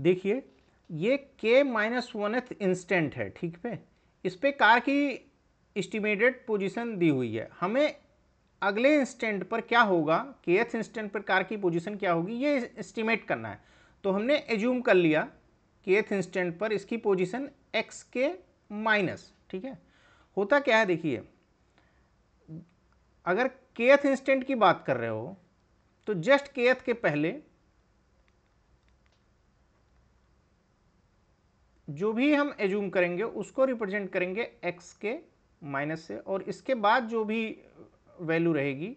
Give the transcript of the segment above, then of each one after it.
देखिए ये के माइनस वनथ इंस्टेंट है ठीक पे इस पर कार की इस्टीमेटेड पोजीशन दी हुई है हमें अगले इंस्टेंट पर क्या होगा के एथ इंस्टेंट पर कार की पोजीशन क्या होगी ये एस्टिमेट करना है तो हमने एज्यूम कर लिया के एथ इंस्टेंट पर इसकी पोजीशन एक्स के माइनस ठीक है होता क्या है देखिए अगर के एथ इंस्टेंट की बात कर रहे हो तो जस्ट के एथ के पहले जो भी हम एज्यूम करेंगे उसको रिप्रेजेंट करेंगे एक्स के माइनस से और इसके बाद जो भी वैल्यू रहेगी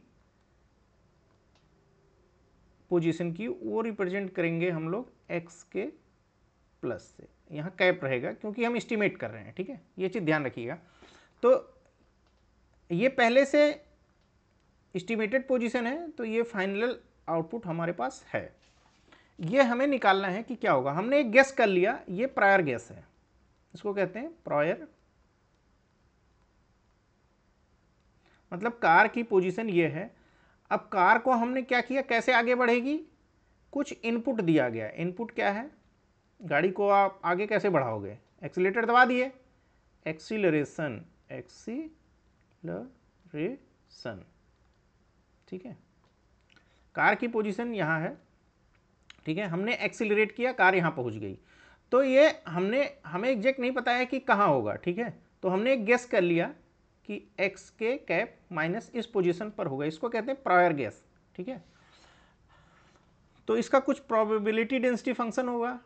पोजीशन की वो रिप्रेजेंट करेंगे हम लोग एक्स के प्लस से यहाँ कैप रहेगा क्योंकि हम इस्टीमेट कर रहे हैं ठीक है ये चीज़ ध्यान रखिएगा तो ये पहले से इस्टीमेटेड पोजीशन है तो ये फाइनल आउटपुट हमारे पास है ये हमें निकालना है कि क्या होगा हमने एक गैस कर लिया ये प्रायर गैस है इसको कहते हैं प्रायर मतलब कार की पोजीशन ये है अब कार को हमने क्या किया कैसे आगे बढ़ेगी कुछ इनपुट दिया गया इनपुट क्या है गाड़ी को आप आगे कैसे बढ़ाओगे एक्सीटर दबा दिए एक्सीलरेशन एक्सीलरेशन ठीक है कार की पोजीशन यहाँ है ठीक है हमने एक्सिलरेट किया कार यहाँ पहुँच गई तो ये हमने हमें एग्जैक्ट नहीं पता है कि कहाँ होगा ठीक है तो हमने एक गेस कर लिया कि एक्स के कैप माइनस इस पोजीशन पर होगा इसको कहते हैं प्रायर गैस ठीक है तो इसका कुछ प्रोबेबिलिटी डेंसिटी फंक्शन होगा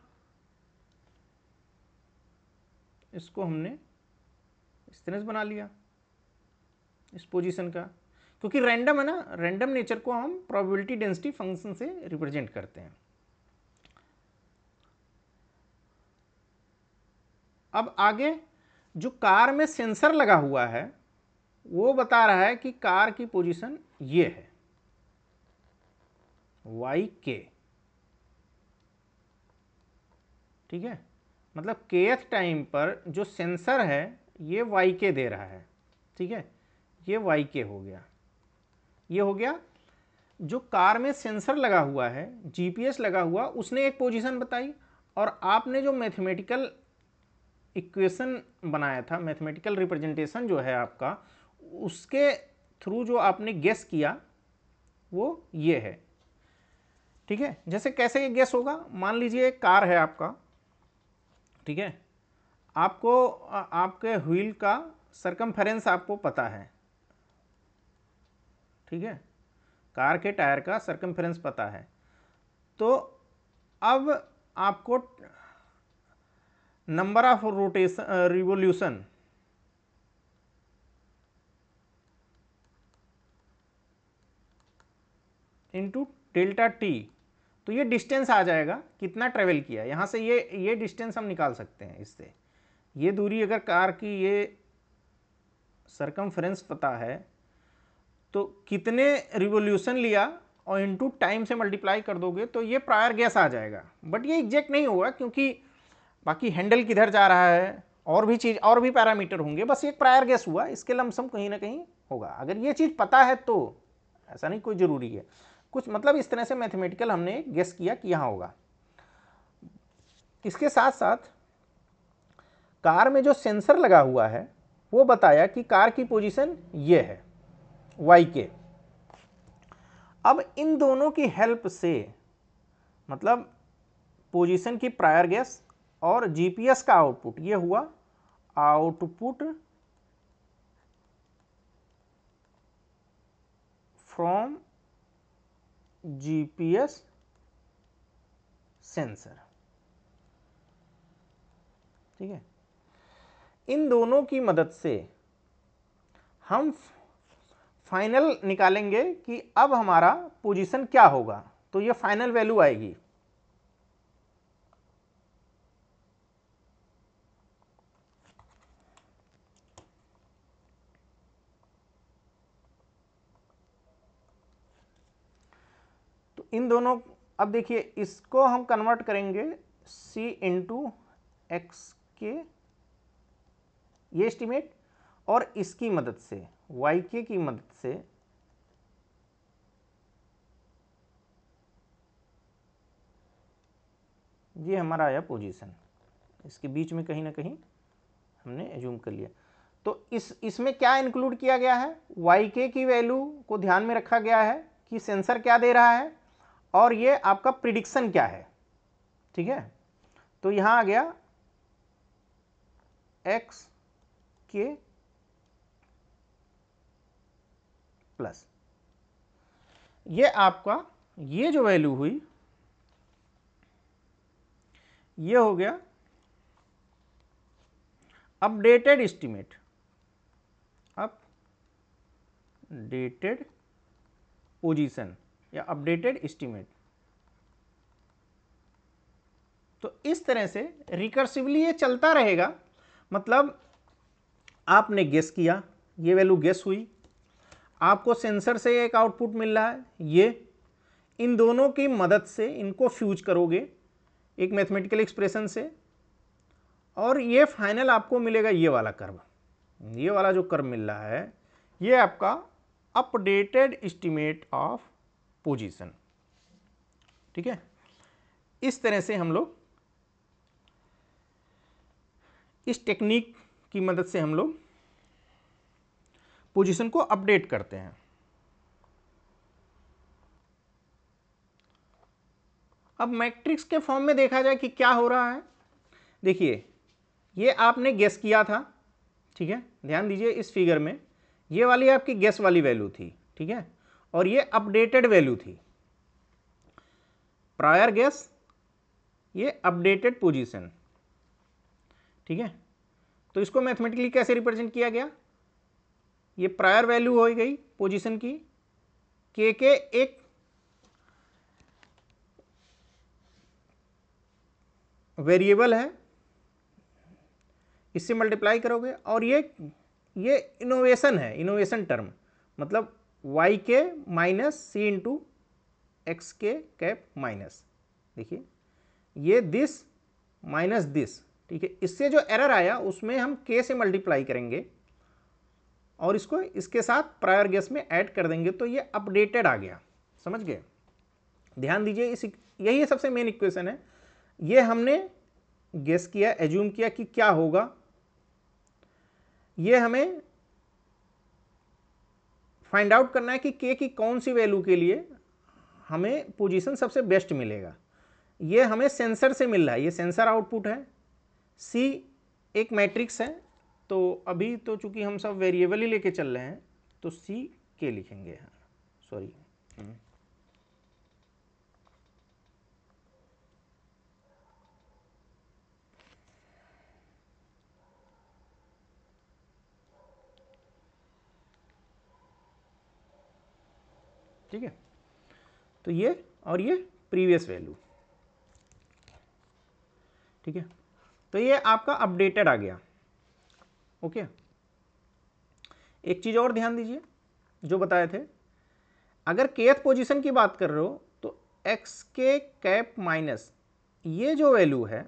इसको हमने इस तरह से बना लिया इस पोजीशन का क्योंकि रैंडम है ना रैंडम नेचर को हम प्रोबेबिलिटी डेंसिटी फंक्शन से रिप्रेजेंट करते हैं अब आगे जो कार में सेंसर लगा हुआ है वो बता रहा है कि कार की पोजीशन ये है वाई के ठीक है मतलब केथ टाइम पर जो सेंसर है ये वाई के दे रहा है ठीक है ये वाई के हो गया ये हो गया जो कार में सेंसर लगा हुआ है जीपीएस लगा हुआ उसने एक पोजीशन बताई और आपने जो मैथमेटिकल इक्वेशन बनाया था मैथमेटिकल रिप्रेजेंटेशन जो है आपका उसके थ्रू जो आपने गेस किया वो ये है ठीक है जैसे कैसे ये गेस होगा मान लीजिए कार है आपका ठीक है आपको आपके व्हील का सरकम आपको पता है ठीक है कार के टायर का सरकम पता है तो अब आपको number of rotation uh, revolution into delta T तो ये डिस्टेंस आ जाएगा कितना ट्रेवल किया यहाँ से ये ये डिस्टेंस हम निकाल सकते हैं इससे ये दूरी अगर कार की ये सरकमफ्रेंस पता है तो कितने रिवोल्यूशन लिया और इनटू टाइम से मल्टीप्लाई कर दोगे तो ये प्रायर गैस आ जाएगा बट ये एग्जैक्ट नहीं होगा क्योंकि बाकी हैंडल किधर जा रहा है और भी चीज़ और भी पैरामीटर होंगे बस एक प्रायर गैस हुआ इसके लमसम कहीं ना कहीं होगा अगर ये चीज़ पता है तो ऐसा नहीं कोई ज़रूरी है कुछ मतलब इस तरह से मैथमेटिकल हमने गेस किया कि यहाँ होगा इसके साथ साथ कार में जो सेंसर लगा हुआ है वो बताया कि कार की पोजीशन ये है वाई के अब इन दोनों की हेल्प से मतलब पोजीशन की प्रायर गैस और जीपीएस का आउटपुट ये हुआ आउटपुट फ्रॉम जीपीएस सेंसर ठीक है इन दोनों की मदद से हम फाइनल निकालेंगे कि अब हमारा पोजीशन क्या होगा तो ये फाइनल वैल्यू आएगी इन दोनों अब देखिए इसको हम कन्वर्ट करेंगे सी इंटू एक्स के ये एस्टिमेट और इसकी मदद से वाई के की मदद से ये हमारा आया पोजीशन इसके बीच में कहीं ना कहीं हमने एज्यूम कर लिया तो इस इसमें क्या इंक्लूड किया गया है वाई के की वैल्यू को ध्यान में रखा गया है कि सेंसर क्या दे रहा है और ये आपका प्रिडिक्शन क्या है ठीक है तो यहां आ गया एक्स के प्लस ये आपका ये जो वैल्यू हुई ये हो गया अपडेटेड एस्टीमेट अपडेटेड पोजीशन या अपडेटेड इस्टीमेट तो इस तरह से रिकर्सिवली ये चलता रहेगा मतलब आपने गेस किया ये वैल्यू गेस हुई आपको सेंसर से एक आउटपुट मिल रहा है ये इन दोनों की मदद से इनको फ्यूज करोगे एक मैथमेटिकल एक्सप्रेशन से और ये फाइनल आपको मिलेगा ये वाला कर्व ये वाला जो कर्व मिल रहा है ये आपका अपडेटेड एस्टिमेट ऑफ पोजीशन ठीक है इस तरह से हम लोग इस टेक्निक की मदद से हम लोग पोजीशन को अपडेट करते हैं अब मैट्रिक्स के फॉर्म में देखा जाए कि क्या हो रहा है देखिए ये आपने गेस किया था ठीक है ध्यान दीजिए इस फिगर में ये वाली आपकी गेस वाली वैल्यू थी ठीक है और ये अपडेटेड वैल्यू थी प्रायर गैस ये अपडेटेड पोजीशन ठीक है तो इसको मैथमेटिकली कैसे रिप्रेजेंट किया गया ये प्रायर वैल्यू हो गई पोजीशन की के के एक वेरिएबल है इससे मल्टीप्लाई करोगे और ये ये इनोवेशन है इनोवेशन टर्म मतलब Y k minus C into X k cap minus देखिए ये दिस माइनस दिस ठीक है इससे जो एरर आया उसमें हम के से मल्टीप्लाई करेंगे और इसको इसके साथ प्रायर गैस में ऐड कर देंगे तो ये अपडेटेड आ गया समझ गए ध्यान दीजिए इस यही सबसे मेन इक्वेशन है ये हमने गेस किया एज्यूम किया कि क्या होगा ये हमें फाइंड आउट करना है कि के की कौन सी वैल्यू के लिए हमें पोजीशन सबसे बेस्ट मिलेगा ये हमें सेंसर से मिल रहा है ये सेंसर आउटपुट है सी एक मैट्रिक्स है तो अभी तो चूंकि हम सब वेरिएबल ही लेके चल रहे हैं तो सी के लिखेंगे यहाँ सॉरी ठीक है तो ये और ये प्रीवियस वैल्यू ठीक है तो ये आपका अपडेटेड आ गया ओके एक चीज़ और ध्यान दीजिए जो बताए थे अगर केथ पोजीशन की बात कर रहे हो तो एक्स के कैप माइनस ये जो वैल्यू है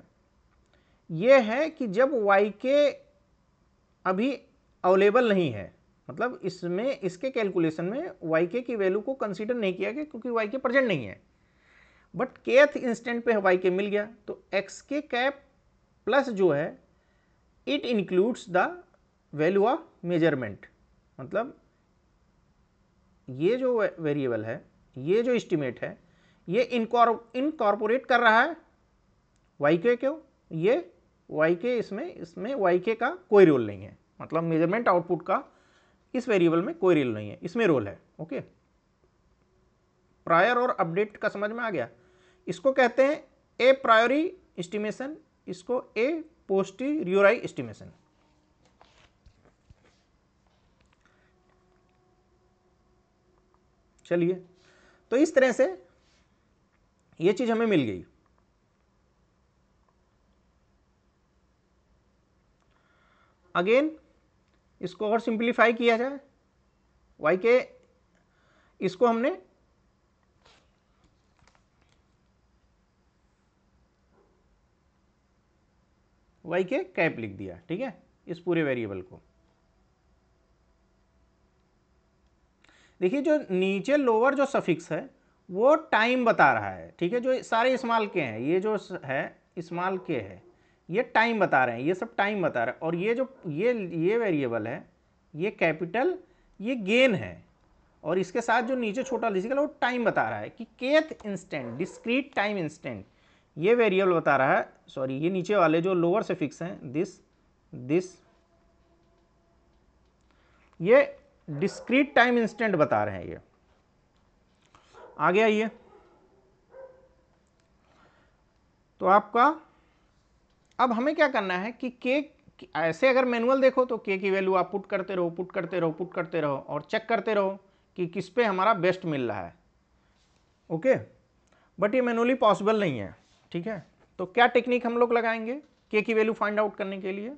ये है कि जब वाई के अभी अवेलेबल नहीं है मतलब इसमें इसके कैलकुलेशन में वाई के की वैल्यू को कंसीडर नहीं किया गया क्योंकि वाई के प्रजेंट नहीं है बट केथ इंस्टेंट पे वाई के मिल गया तो एक्स के कैप प्लस जो है it includes the value of measurement मतलब ये जो वेरिएबल है ये जो इस्टीमेट है ये इनकॉर्पोरेट कर रहा है वाई के क्यों ये वाई के इसमें इसमें वाई के का कोई रोल नहीं है मतलब मेजरमेंट आउटपुट का इस वेरिएबल में कोई रोल नहीं है इसमें रोल है ओके प्रायर और अपडेट का समझ में आ गया इसको कहते हैं ए प्रायोरी एस्टिमेशन इसको ए रियोराई एस्टिमेशन चलिए तो इस तरह से यह चीज़ हमें मिल गई अगेन इसको और सिंप्लीफाई किया जाए वाई के इसको हमने वाई के कैप लिख दिया ठीक है इस पूरे वेरिएबल को देखिए जो नीचे लोअर जो सफिक्स है वो टाइम बता रहा है ठीक है जो सारे इस्माल के हैं ये जो है इस्माल के है ये टाइम बता रहे हैं ये सब टाइम बता रहे हैं और ये जो ये ये वेरिएबल है ये कैपिटल ये गेन है और इसके साथ जो नीचे छोटा लिजिकल वो टाइम बता रहा है कि kth instant discrete time instant ये वेरिएबल बता रहा है सॉरी ये नीचे वाले जो लोअर से फिक्स हैं दिस दिस ये डिस्क्रीट टाइम इंस्टेंट बता रहे हैं ये आगे आइए तो आपका अब हमें क्या करना है कि के ऐसे अगर मैनुअल देखो तो के की वैल्यू आप पुट करते रहो पुट करते रहो पुट करते रहो और चेक करते रहो कि किस पे हमारा बेस्ट मिल रहा है ओके बट ये मैनुअली पॉसिबल नहीं है ठीक है तो क्या टेक्निक हम लोग लगाएंगे के की वैल्यू फाइंड आउट करने के लिए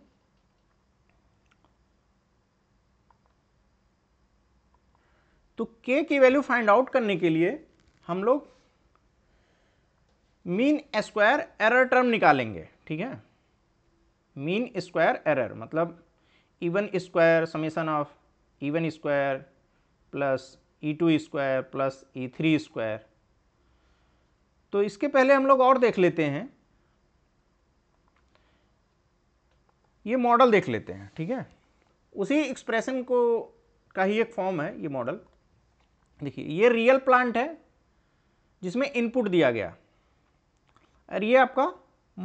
तो के की वैल्यू फाइंड आउट करने के लिए हम लोग मीन स्क्वायर एरर टर्म निकालेंगे ठीक है मीन स्क्वायर एरर मतलब E one square summation of E one square plus E two square plus E three square तो इसके पहले हम लोग और देख लेते हैं ये मॉडल देख लेते हैं ठीक है उसी एक्सप्रेशन को का ही एक फॉर्म है ये मॉडल देखिए ये रियल प्लांट है जिसमें इनपुट दिया गया और ये आपका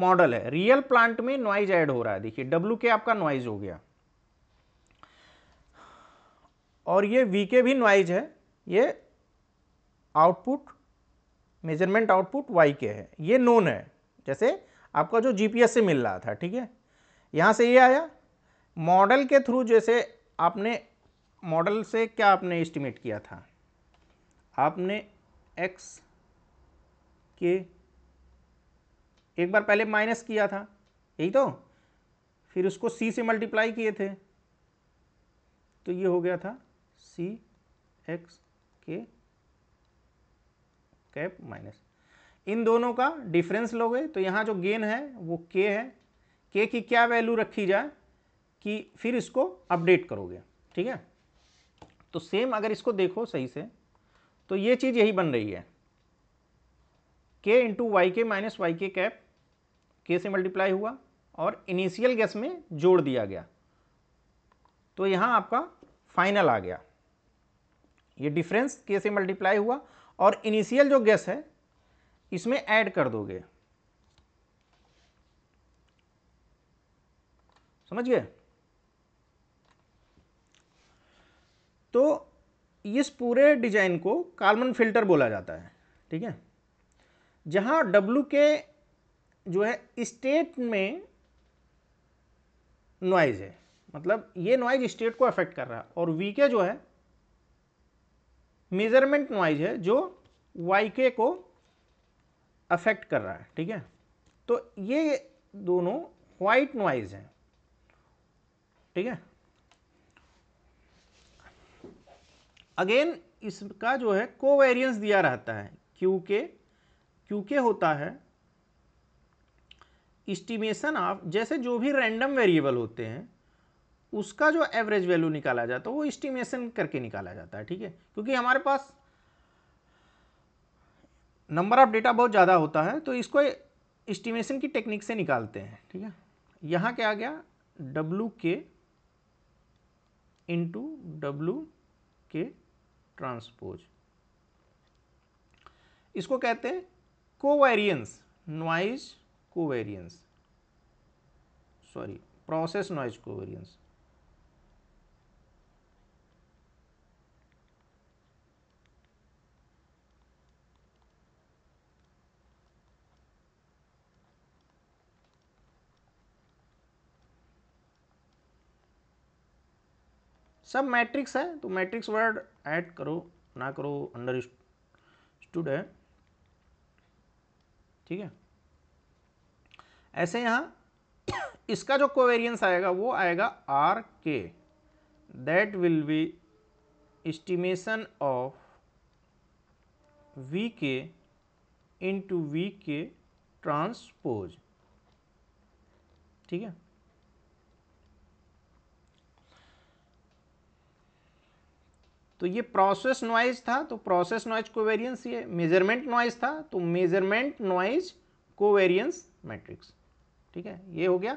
मॉडल है रियल प्लांट में नॉइज ऐड हो रहा है देखिए डब्ल्यू के आपका नॉइज हो गया और ये वी के भी नॉइज है ये आउटपुट मेजरमेंट आउटपुट वाई के है ये नोन है जैसे आपका जो जीपीएस से मिल रहा था ठीक है यहां से ये आया मॉडल के थ्रू जैसे आपने मॉडल से क्या आपने एस्टिमेट किया था आपने एक्स के एक बार पहले माइनस किया था यही तो फिर उसको सी से मल्टीप्लाई किए थे तो ये हो गया था C X k cap minus इन दोनों का डिफरेंस लोगे तो यहाँ जो गेन है वो के है के की क्या वैल्यू रखी जाए कि फिर इसको अपडेट करोगे ठीक है तो सेम अगर इसको देखो सही से तो ये चीज़ यही बन रही है k into y k minus y k cap के से मल्टीप्लाई हुआ और इनिशियल गैस में जोड़ दिया गया तो यहाँ आपका फाइनल आ गया ये डिफरेंस के से मल्टीप्लाई हुआ और इनिशियल जो गैस है इसमें ऐड कर दोगे समझ गए तो इस पूरे डिजाइन को कार्बन फिल्टर बोला जाता है ठीक है जहां W के जो है स्टेट में नॉइज है मतलब ये नॉइज स्टेट को अफेक्ट कर रहा है और वी के जो है मेजरमेंट नॉइज है जो वाई के को अफेक्ट कर रहा है ठीक है तो ये दोनों वाइट नॉइज हैं ठीक है अगेन इसका जो है कोवेरियंस दिया रहता है क्यू के क्यू के होता है इस्टीमेशन ऑफ जैसे जो भी रैंडम वेरिएबल होते हैं उसका जो एवरेज वैल्यू निकाला जाता है वो इस्टीमेशन करके निकाला जाता है ठीक है क्योंकि हमारे पास नंबर ऑफ डेटा बहुत ज़्यादा होता है तो इसको इस्टीमेशन की टेक्निक से निकालते हैं ठीक है यहाँ क्या आ गया डब्लू के इंटू डब्लू के ट्रांसपोज इसको कहते हैं covariance noise covariance sorry process noise covariance सब मैट्रिक्स है तो मैट्रिक्स वर्ड ऐड करो ना करो अंडर स्टूड है ठीक है ऐसे यहां इसका जो कोवेरियंस आएगा वो आएगा R k that will be estimation of v k into v k transpose ठीक है तो ये प्रोसेस नॉइज था तो प्रोसेस नॉइज कोवेरियंस ये मेजरमेंट नॉइज था तो मेजरमेंट नॉइज कोवेरियंस मैट्रिक्स ठीक है ये हो गया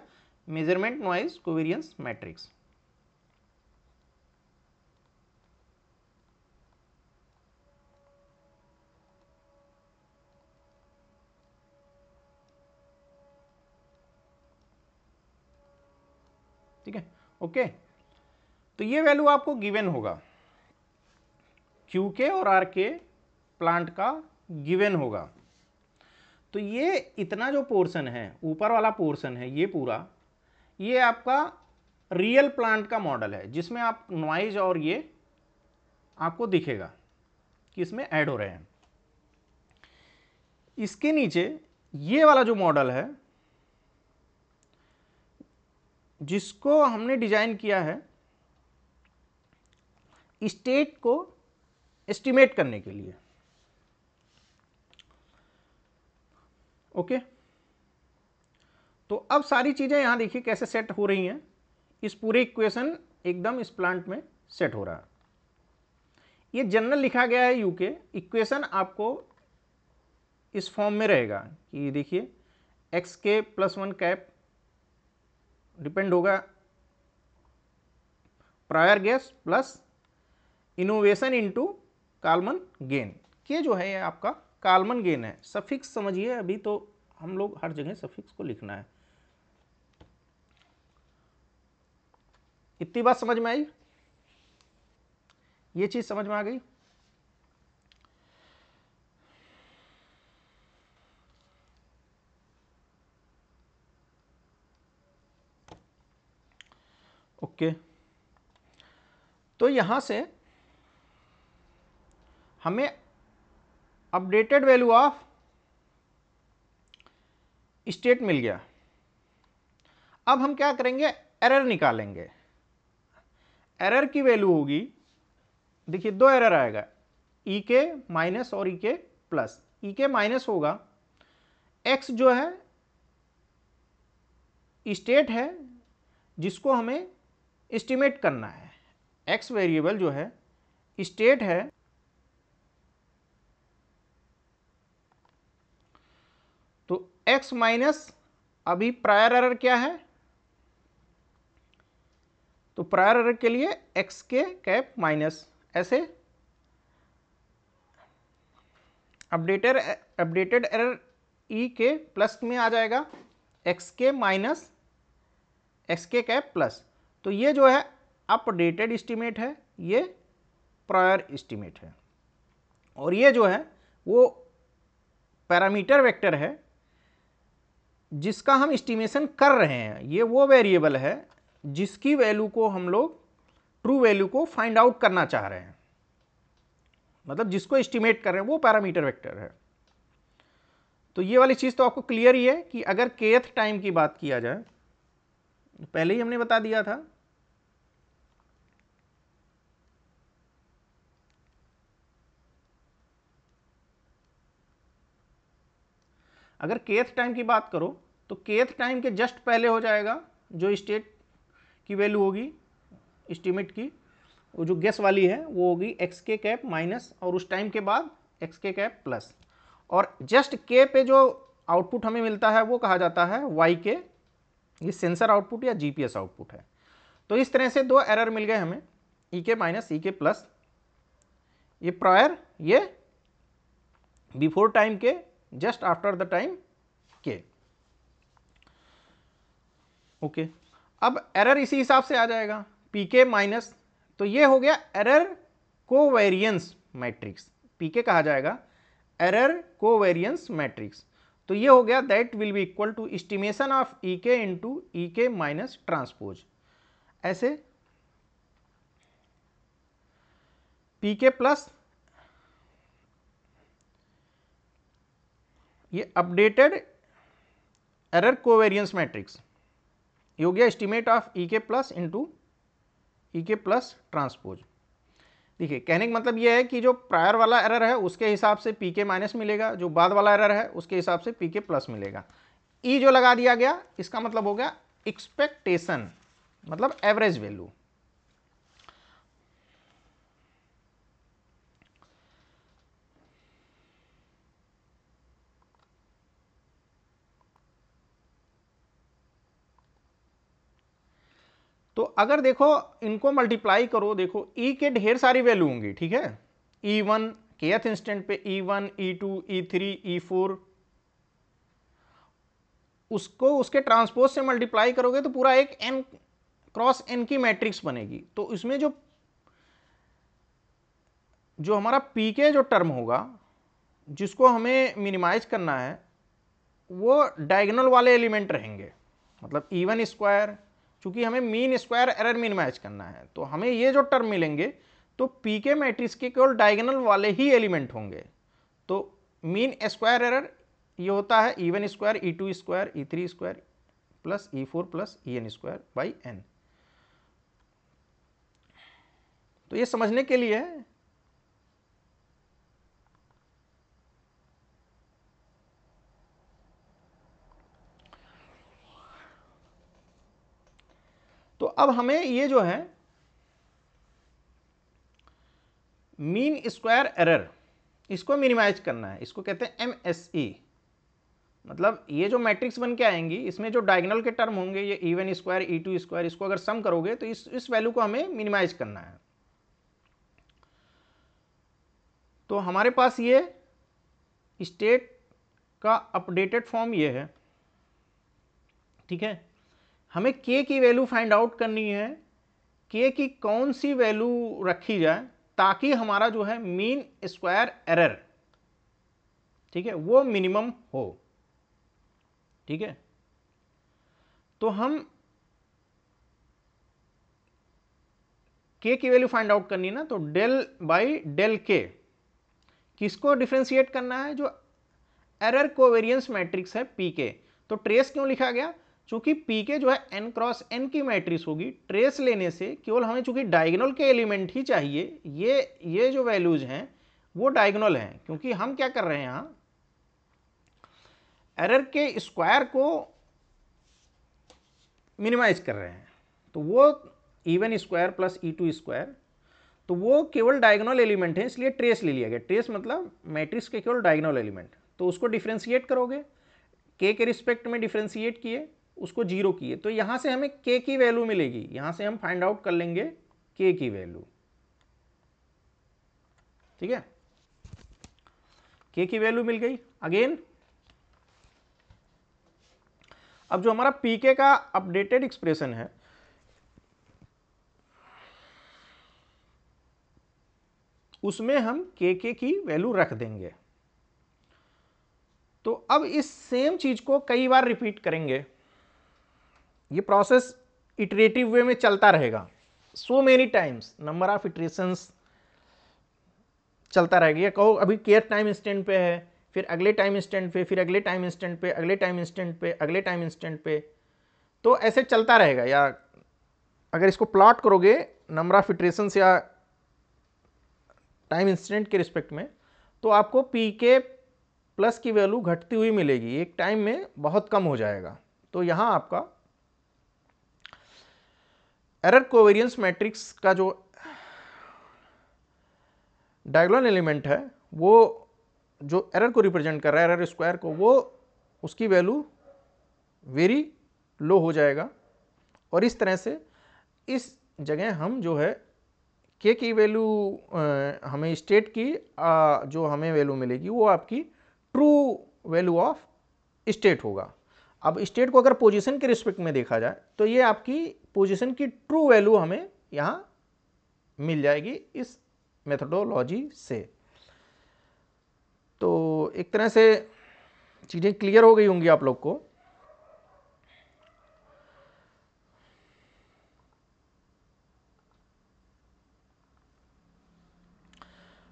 मेजरमेंट नॉइज कोवेरियंस मैट्रिक्स ठीक है ओके तो ये वैल्यू आपको गिवन होगा क्यू के और आर के प्लांट का गिवन होगा तो ये इतना जो पोर्शन है ऊपर वाला पोर्शन है ये पूरा ये आपका रियल प्लांट का मॉडल है जिसमें आप नॉइज और ये आपको दिखेगा कि इसमें ऐड हो रहे हैं इसके नीचे ये वाला जो मॉडल है जिसको हमने डिजाइन किया है स्टेट को एस्टिमेट करने के लिए ओके तो अब सारी चीज़ें यहां देखिए कैसे सेट हो रही हैं इस पूरे इक्वेशन एकदम इस प्लांट में सेट हो रहा है ये जनरल लिखा गया है यू के इक्वेशन आपको इस फॉर्म में रहेगा कि देखिए x k plus one cap depend होगा prior guess plus innovation into Kalman gain ये जो है ये आपका कालमन गेन है सफिक्स समझिए अभी तो हम लोग हर जगह सफिक्स को लिखना है इतनी बात समझ में आई ये चीज समझ में आ गई ओके तो यहां से हमें अपडेटेड वैल्यू ऑफ स्टेट मिल गया अब हम क्या करेंगे एरर निकालेंगे एरर की वैल्यू होगी देखिए दो एरर आएगा ई के माइनस और ई के प्लस ई के माइनस होगा एक्स जो है स्टेट है जिसको हमें एस्टिमेट करना है एक्स वेरिएबल जो है स्टेट है एक्स माइनस अभी प्रायर एरर क्या है तो प्रायर एरर के लिए एक्स के कैप माइनस ऐसे updated updated error e k plus में आ जाएगा x k minus x k cap plus तो ये जो है अपडेटेड इस्टीमेट है ये प्रायर इस्टीमेट है और ये जो है वो पैरामीटर वेक्टर है जिसका हम इस्टीमेशन कर रहे हैं ये वो वेरिएबल है जिसकी वैल्यू को हम लोग ट्रू वैल्यू को फाइंड आउट करना चाह रहे हैं मतलब जिसको एस्टिमेट कर रहे हैं वो पैरामीटर वेक्टर है तो ये वाली चीज़ तो आपको क्लियर ही है कि अगर केथ टाइम की बात किया जाए पहले ही हमने बता दिया था अगर केथ टाइम की बात करो तो केथ टाइम के जस्ट पहले हो जाएगा जो स्टेट की वैल्यू होगी इस्टीमेट की वो जो गैस वाली है वो होगी एक्स के कैप माइनस और उस टाइम के बाद एक्स के कैप प्लस और जस्ट के पे जो आउटपुट हमें मिलता है वो कहा जाता है वाई के ये सेंसर आउटपुट या जीपीएस आउटपुट है तो इस तरह से दो एरर मिल गए हमें e e e k minus e k plus ये प्रायर ये before time k just after the time k okay okay. अब एरर इसी हिसाब से आ जाएगा पी के माइनस तो ये हो गया एरर कोवेरियंस मैट्रिक्स पी के कहा जाएगा एरर कोवेरियंस मैट्रिक्स तो ये हो गया that will be equal to estimation of e k into e k minus transpose ऐसे पी के प्लस ये अपडेटेड एरर कोवेरियंस मैट्रिक्स ये हो गया estimate of e k plus into e k plus transpose देखिए कहने का मतलब ये है कि जो प्रायर वाला एरर है उसके हिसाब से पी के माइनस मिलेगा जो बाद वाला एरर है उसके हिसाब से पी के प्लस मिलेगा ई e जो लगा दिया गया इसका मतलब हो गया एक्सपेक्टेशन मतलब एवरेज वैल्यू अगर देखो इनको मल्टीप्लाई करो देखो ई e के ढेर सारी वैल्यू होंगी ठीक है ई वन एथ इंस्टेंट पे e one e two e three e four उसको उसके ट्रांसपोज से मल्टीप्लाई करोगे तो पूरा एक एन क्रॉस एन की मैट्रिक्स बनेगी तो इसमें जो जो हमारा पी के जो टर्म होगा जिसको हमें मिनिमाइज करना है वो डायगोनल वाले एलिमेंट रहेंगे मतलब ई वन स्क्वायर चूंकि हमें mean square error mean match करना है तो हमें ये जो टर्म मिलेंगे तो पी के मैट्रिक्स के केवल डायगोनल वाले ही एलिमेंट होंगे तो मीन स्क्वायर एरर ये होता है e e one square e e two square e e three square plus e four plus e n square by n तो ये समझने के लिए अब हमें ये जो है मीन स्क्वायर एरर इसको मिनिमाइज करना है इसको कहते हैं एम एस ई मतलब ये जो मैट्रिक्स बन के आएंगी इसमें जो डायगनल के टर्म होंगे ये e one square e two square इसको अगर सम करोगे तो इस इस वैल्यू को हमें मिनिमाइज करना है तो हमारे पास ये स्टेट का अपडेटेड फॉर्म ये है ठीक है हमें के की वैल्यू फाइंड आउट करनी है के की कौन सी वैल्यू रखी जाए ताकि हमारा जो है मीन स्क्वायर एरर ठीक है वो मिनिमम हो ठीक है तो हम के की वैल्यू फाइंड आउट करनी है ना तो डेल बाई डेल के किसको डिफ्रेंशिएट करना है जो एरर कोवेरियंस मैट्रिक्स है पी के तो ट्रेस क्यों लिखा गया चूंकि पी के जो है एन क्रॉस एन की मैट्रिक्स होगी ट्रेस लेने से केवल हमें चूंकि डायगनल के एलिमेंट ही चाहिए ये ये जो वैल्यूज हैं वो डायगोनल हैं क्योंकि हम क्या कर रहे हैं यहाँ एरर के स्क्वायर को मिनिमाइज कर रहे हैं तो वो ईवन स्क्वायर प्लस ई टू स्क्वायर तो वो केवल डायगोनल एलिमेंट है इसलिए ट्रेस ले लिया गया ट्रेस मतलब मैट्रिक्स के केवल डायगोनल एलिमेंट तो उसको डिफ्रेंशिएट करोगे के के रिस्पेक्ट में डिफ्रेंशिएट किए उसको जीरो किए तो यहाँ से हमें के की वैल्यू मिलेगी यहाँ से हम फाइंड आउट कर लेंगे के की वैल्यू ठीक है के की वैल्यू मिल गई अगेन अब जो हमारा पीके का अपडेटेड एक्सप्रेशन है उसमें हम के के की वैल्यू रख देंगे तो अब इस सेम चीज को कई बार रिपीट करेंगे ये प्रोसेस इटरेटिव वे में चलता रहेगा so many times number of iterations चलता रहेगा या कहो अभी केयर टाइम इंस्टेंट पे है फिर अगले टाइम इंस्टेंट पे फिर अगले टाइम इंस्टेंट पे अगले टाइम इंस्टेंट पे अगले टाइम इंस्टेंट पे तो ऐसे चलता रहेगा या अगर इसको प्लॉट करोगे नंबर ऑफ इटरेशंस या टाइम इंस्टेंट के रिस्पेक्ट में तो आपको पी के प्लस की वैल्यू घटती हुई मिलेगी एक टाइम में बहुत कम हो जाएगा तो यहाँ आपका एरर कोवेरियंस मैट्रिक्स का जो डायगोनल एलिमेंट है वो जो एरर को रिप्रेजेंट कर रहा है एरर स्क्वायर को वो उसकी वैल्यू वेरी लो हो जाएगा और इस तरह से इस जगह हम जो है के की वैल्यू हमें स्टेट की आ, जो हमें वैल्यू मिलेगी वो आपकी ट्रू वैल्यू ऑफ स्टेट होगा अब स्टेट को अगर पोजीशन के रिस्पेक्ट में देखा जाए तो ये आपकी पोजीशन की ट्रू वैल्यू हमें यहाँ मिल जाएगी इस मेथडोलॉजी से तो एक तरह से चीज़ें क्लियर हो गई होंगी आप लोग को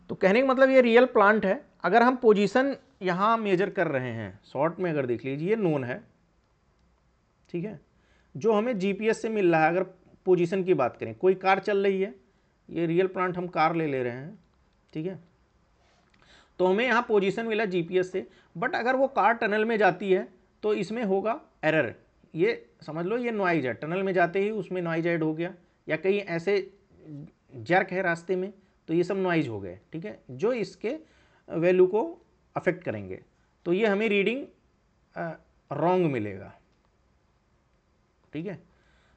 तो कहने का मतलब ये रियल प्लांट है अगर हम पोजीशन यहाँ मेजर कर रहे हैं शॉर्ट में अगर देख लीजिए नोन है ठीक है जो हमें जीपीएस से मिल रहा है अगर पोजीशन की बात करें कोई कार चल रही है ये रियल प्लांट हम कार ले ले रहे हैं ठीक है तो हमें यहाँ पोजीशन मिला जीपीएस से बट अगर वो कार टनल में जाती है तो इसमें होगा एरर ये समझ लो ये नॉइज है टनल में जाते ही उसमें नॉइज एड हो गया या कहीं ऐसे जर्क है रास्ते में तो ये सब नॉइज हो गए ठीक है जो इसके वैल्यू को अफेक्ट करेंगे तो ये हमें रीडिंग रॉन्ग मिलेगा ठीक है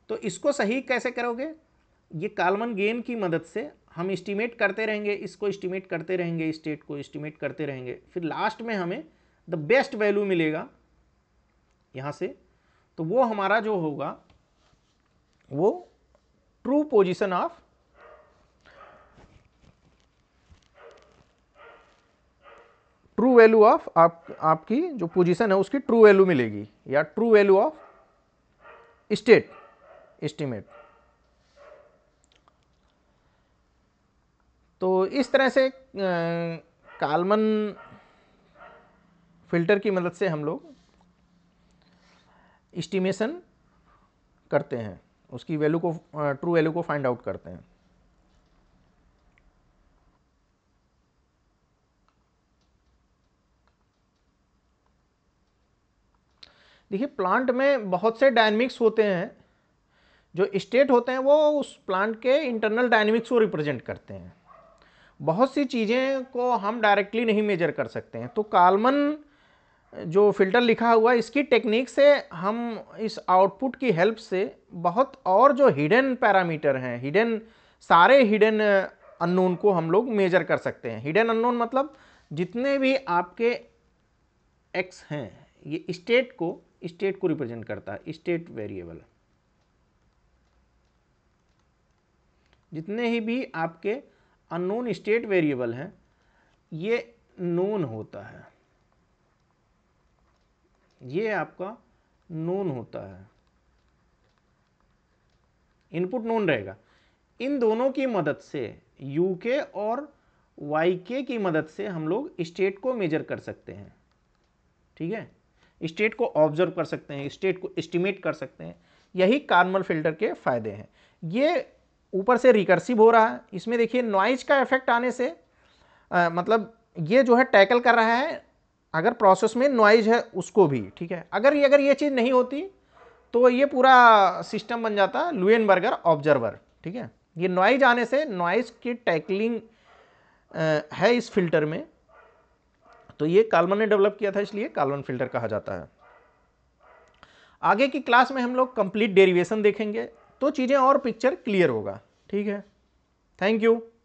तो इसको सही कैसे करोगे ये कालमन गेन की मदद से हम इस्टीमेट करते रहेंगे इसको इस्टीमेट करते रहेंगे स्टेट को इस्टीमेट करते रहेंगे फिर लास्ट में हमें द बेस्ट वैल्यू मिलेगा यहाँ से तो वो हमारा जो होगा वो true position of true value of आप आपकी जो पोजीशन है उसकी ट्रू वैल्यू मिलेगी या true value of state estimate तो इस तरह से कालमन फिल्टर की मदद से हम लोग इस्टीमेशन करते हैं उसकी वैल्यू को ट्रू वैल्यू को फाइंड आउट करते हैं देखिए प्लांट में बहुत से डायनमिक्स होते हैं जो स्टेट होते हैं वो उस प्लांट के इंटरनल डायनेमिक्स को रिप्रेजेंट करते हैं बहुत सी चीज़ें को हम डायरेक्टली नहीं मेजर कर सकते हैं तो कालमन जो फिल्टर लिखा हुआ है इसकी टेक्निक से हम इस आउटपुट की हेल्प से बहुत और जो हिडन पैरामीटर हैं हिडन सारे हिडन अननोन को हम लोग मेजर कर सकते हैं हिडन अननोन मतलब जितने भी आपके एक्स हैं ये स्टेट को स्टेट को रिप्रेजेंट करता है स्टेट वेरिएबल जितने ही भी आपके अननोन स्टेट वेरिएबल हैं ये नोन होता है ये आपका नोन होता है इनपुट नोन रहेगा इन दोनों की मदद से यू के और वाई के की मदद से हम लोग स्टेट को मेजर कर सकते हैं ठीक है स्टेट को ऑब्जर्व कर सकते हैं स्टेट को एस्टिमेट कर सकते हैं यही कार्मल फिल्टर के फ़ायदे हैं ये ऊपर से रिकर्सिव हो रहा है इसमें देखिए नॉइज का इफेक्ट आने से आ, मतलब ये जो है टैकल कर रहा है अगर प्रोसेस में नॉइज है उसको भी ठीक है अगर ये अगर ये चीज़ नहीं होती तो ये पूरा सिस्टम बन जाता लुएन बर्गर ऑब्जर्वर ठीक है ये नॉइज आने से नॉइज की टैकलिंग है इस फिल्टर में तो ये कालमन ने डेवलप किया था इसलिए कालमन फिल्टर कहा जाता है आगे की क्लास में हम लोग कंप्लीट डेरिवेशन देखेंगे तो चीज़ें और पिक्चर क्लियर होगा ठीक है थैंक यू